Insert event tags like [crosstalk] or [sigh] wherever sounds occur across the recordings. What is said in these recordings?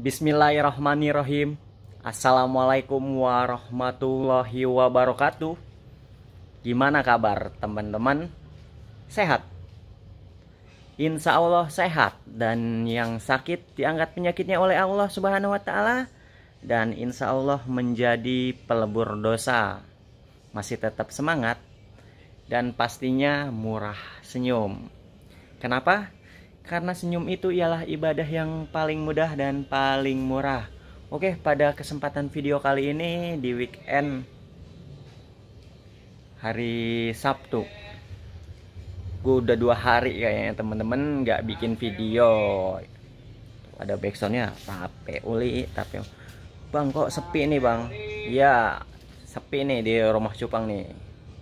Bismillahirrahmanirrahim Assalamualaikum warahmatullahi wabarakatuh Gimana kabar teman-teman? Sehat? Insya Allah sehat Dan yang sakit diangkat penyakitnya oleh Allah subhanahu wa ta'ala Dan insya Allah menjadi pelebur dosa Masih tetap semangat Dan pastinya murah senyum Kenapa? karena senyum itu ialah ibadah yang paling mudah dan paling murah. Oke, pada kesempatan video kali ini di weekend hari Sabtu. Gue udah dua hari kayaknya temen-temen nggak bikin video. Ada backsoundnya tape uli tape. Bang kok sepi nih bang? Ya sepi nih di rumah cupang nih.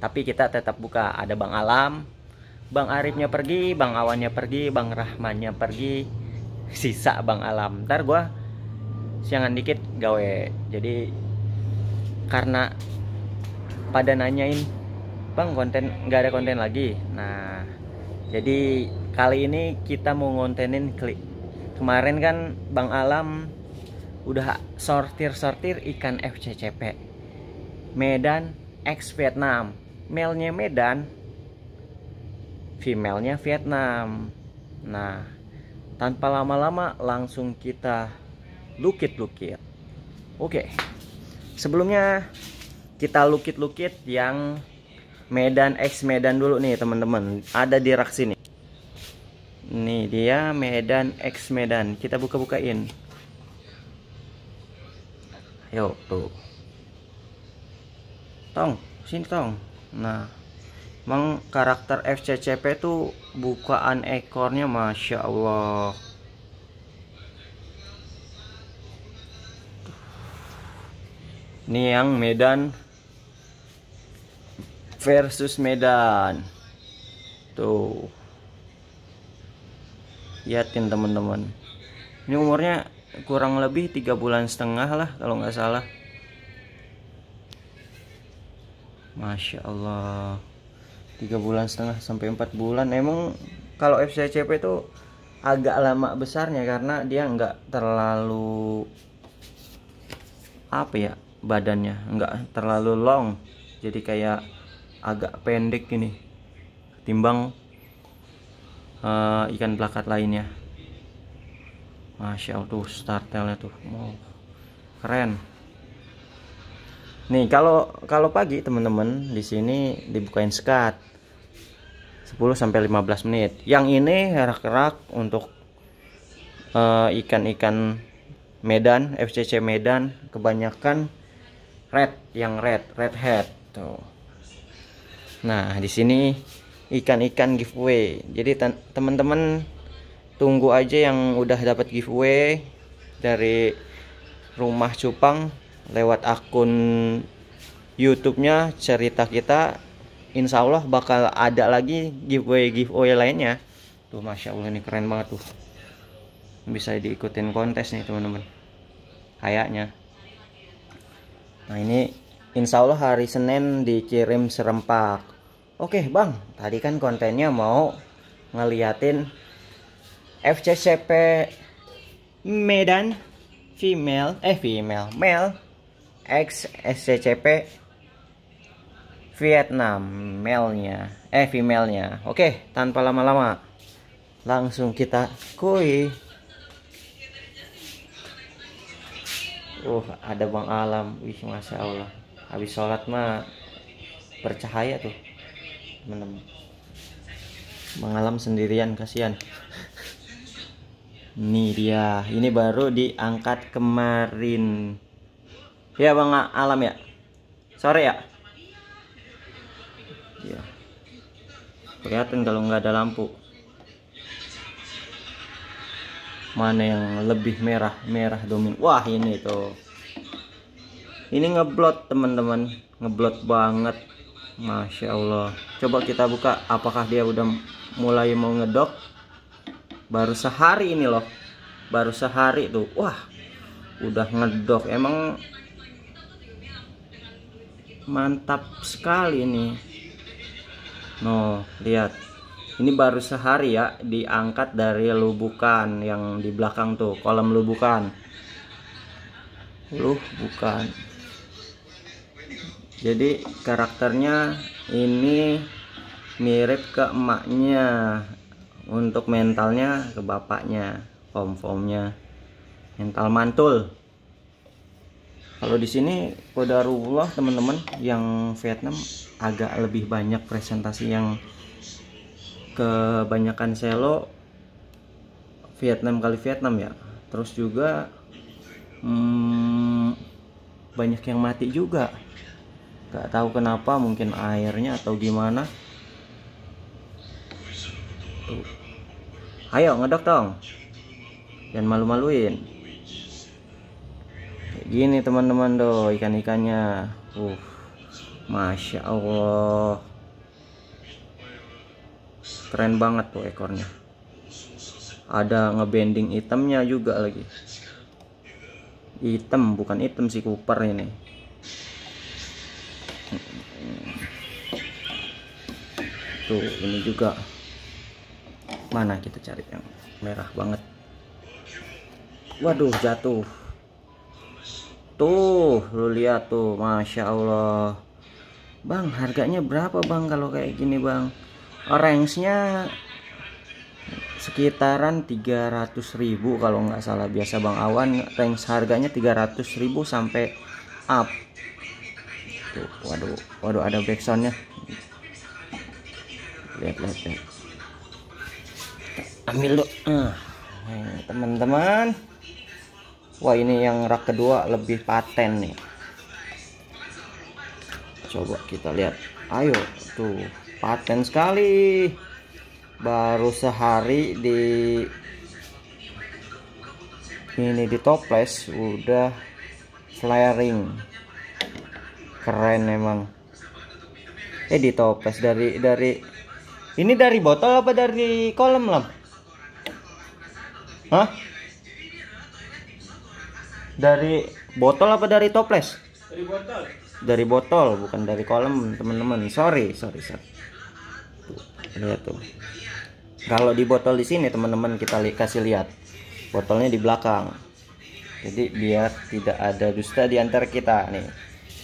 Tapi kita tetap buka. Ada Bang Alam, Bang Arifnya pergi, Bang Awannya pergi, Bang Rahmannya pergi, sisa Bang Alam. Ntar gue siangan dikit gawe. Jadi karena pada nanyain, Bang konten nggak ada konten lagi. Nah, jadi kali ini kita mau ngontenin klik. Kemarin kan Bang Alam udah sortir-sortir ikan FCCP. Medan X Vietnam. Melnya Medan Female-nya Vietnam. Nah, tanpa lama-lama langsung kita lukit-lukit. Oke. Sebelumnya kita lukit-lukit yang Medan X Medan dulu nih, teman-teman. Ada di rak sini. Nih dia Medan X Medan. Kita buka-bukain. Ayo, tuh. Tong, sini tong. Nah, Emang karakter FCCP tuh bukaan ekornya Masya Allah Ini yang Medan versus Medan Tuh Yatin teman-teman Ini umurnya kurang lebih 3 bulan setengah lah kalau nggak salah Masya Allah tiga bulan setengah sampai empat bulan emang kalau FCCP itu agak lama besarnya karena dia nggak terlalu apa ya badannya nggak terlalu long jadi kayak agak pendek ini timbang uh, eh, ikan plakat lainnya masya allah tuh startelnya tuh wow keren Nih, kalau kalau pagi teman-teman di sini dibukain skat 10 sampai 15 menit. Yang ini rak-rak untuk eh, ikan-ikan uh, Medan, FCC Medan kebanyakan red yang red, red head tuh. Nah, di sini ikan-ikan giveaway. Jadi teman-teman tunggu aja yang udah dapat giveaway dari rumah cupang lewat akun YouTube-nya cerita kita insya Allah bakal ada lagi giveaway giveaway lainnya tuh masya Allah ini keren banget tuh bisa diikutin kontes nih teman-teman kayaknya nah ini insya Allah hari Senin dikirim serempak oke bang tadi kan kontennya mau ngeliatin FCCP Medan female eh female male X SCCP Vietnam male-nya eh female-nya. Oke, tanpa lama-lama langsung kita kui. Uh, ada Bang Alam. Wih, Masya Allah. Habis sholat mah bercahaya tuh. Menem. Bang Alam sendirian, kasihan. Nih dia, ini baru diangkat kemarin. Ya Bang Alam ya. Sore ya? Ya Kelihatan kalau nggak ada lampu. Mana yang lebih merah? Merah domin. Wah, ini tuh. Ini ngeblot teman-teman, ngeblot banget. Masya Allah. Coba kita buka apakah dia udah mulai mau ngedok. Baru sehari ini loh. Baru sehari tuh. Wah, udah ngedok. Emang mantap sekali nih no lihat ini baru sehari ya diangkat dari lubukan yang di belakang tuh kolam lubukan lu bukan jadi karakternya ini mirip ke emaknya untuk mentalnya ke bapaknya form-formnya mental mantul kalau di sini kodarullah teman-teman yang Vietnam agak lebih banyak presentasi yang kebanyakan selo Vietnam kali Vietnam ya terus juga hmm, banyak yang mati juga gak tahu kenapa mungkin airnya atau gimana ayo ngedok dong jangan malu-maluin gini teman-teman doh ikan-ikannya uh Masya Allah keren banget tuh ekornya ada ngebending itemnya juga lagi Item bukan item si kuper ini tuh ini juga mana kita cari yang merah banget waduh jatuh tuh lu lihat tuh Masya Allah Bang harganya berapa Bang kalau kayak gini Bang orangenya sekitaran 300.000 kalau nggak salah biasa Bang Awan range harganya 300.000 sampai up tuh waduh waduh ada backsoundnya lihat lihat, lihat. ambil dulu teman ah, teman-teman wah ini yang rak kedua lebih paten nih coba kita lihat ayo tuh paten sekali baru sehari di ini di toples udah flaring keren emang eh di toples dari dari ini dari botol apa dari kolam lah? hah dari botol apa dari toples dari botol dari botol bukan dari kolam teman-teman sorry sorry sorry tuh, lihat tuh kalau di botol di sini teman-teman kita li kasih lihat botolnya di belakang jadi biar tidak ada dusta di antara kita nih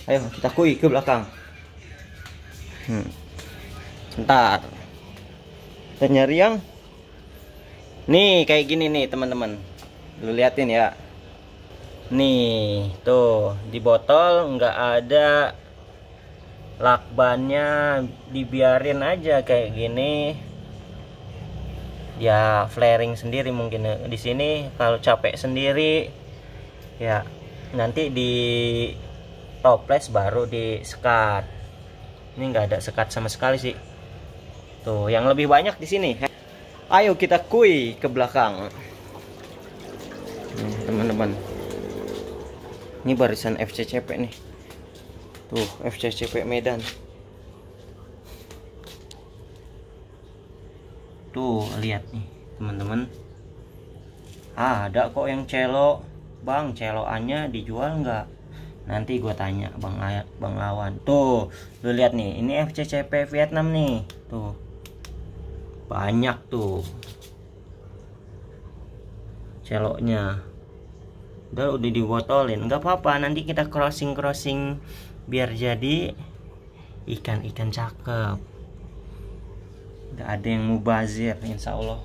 ayo kita kui ke belakang hmm. sebentar kita nyari yang nih kayak gini nih teman-teman lu liatin ya nih tuh di botol nggak ada lakbannya dibiarin aja kayak gini ya flaring sendiri mungkin di sini kalau capek sendiri ya nanti di toples baru di sekat ini nggak ada sekat sama sekali sih tuh yang lebih banyak di sini ayo kita kui ke belakang teman-teman ini barisan FCCP nih tuh FCCP Medan tuh lihat nih teman-teman ah, ada kok yang celo bang celoannya dijual nggak nanti gue tanya bang bang lawan tuh lu lihat nih ini FCCP Vietnam nih tuh banyak tuh celoknya udah udah dibotolin nggak apa-apa nanti kita crossing crossing biar jadi ikan-ikan cakep nggak ada yang mubazir insya Allah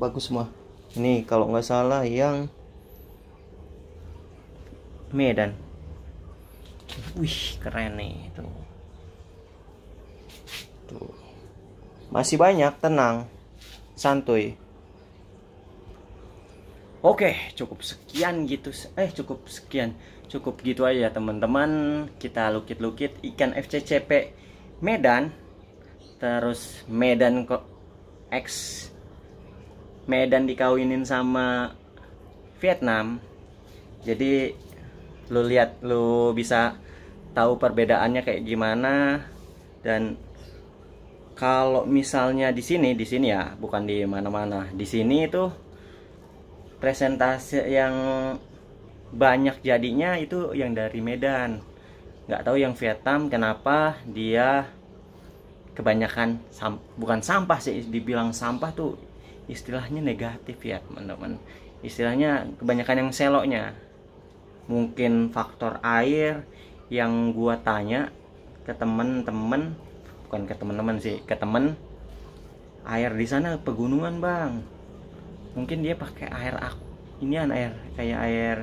bagus semua ini kalau nggak salah yang Medan wih keren nih itu tuh masih banyak tenang santuy Oke, cukup sekian gitu. Eh, cukup sekian. Cukup gitu aja ya, teman-teman. Kita lukit-lukit ikan FCCP Medan. Terus Medan kok X Medan dikawinin sama Vietnam. Jadi lu lihat lu bisa tahu perbedaannya kayak gimana dan kalau misalnya di sini di sini ya bukan di mana-mana di sini itu presentasi yang banyak jadinya itu yang dari Medan nggak tahu yang Vietnam kenapa dia kebanyakan sam bukan sampah sih dibilang sampah tuh istilahnya negatif ya teman-teman istilahnya kebanyakan yang seloknya mungkin faktor air yang gua tanya ke temen-temen bukan ke temen-temen sih ke temen air di sana pegunungan bang mungkin dia pakai air aku ini an air kayak air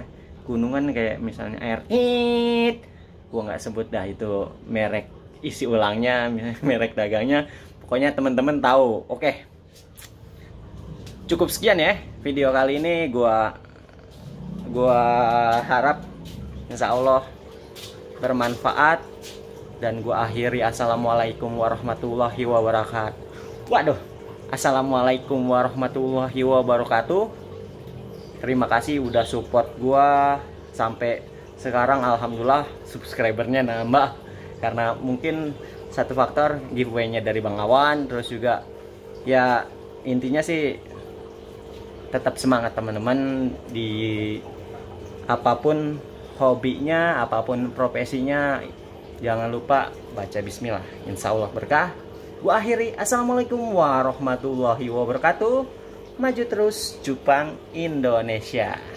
gunungan kayak misalnya air it gua nggak sebut dah itu merek isi ulangnya [laughs] merek dagangnya pokoknya teman-teman tahu oke cukup sekian ya video kali ini gua gua harap insya Allah bermanfaat dan gua akhiri assalamualaikum warahmatullahi wabarakatuh waduh Assalamualaikum warahmatullahi wabarakatuh. Terima kasih udah support gue sampai sekarang alhamdulillah subscribernya nambah karena mungkin satu faktor giveaway-nya dari Bang Awan terus juga ya intinya sih tetap semangat teman-teman di apapun hobinya apapun profesinya jangan lupa baca bismillah insya Allah berkah gua akhiri, Assalamualaikum warahmatullahi wabarakatuh. Maju terus, Jepang, Indonesia.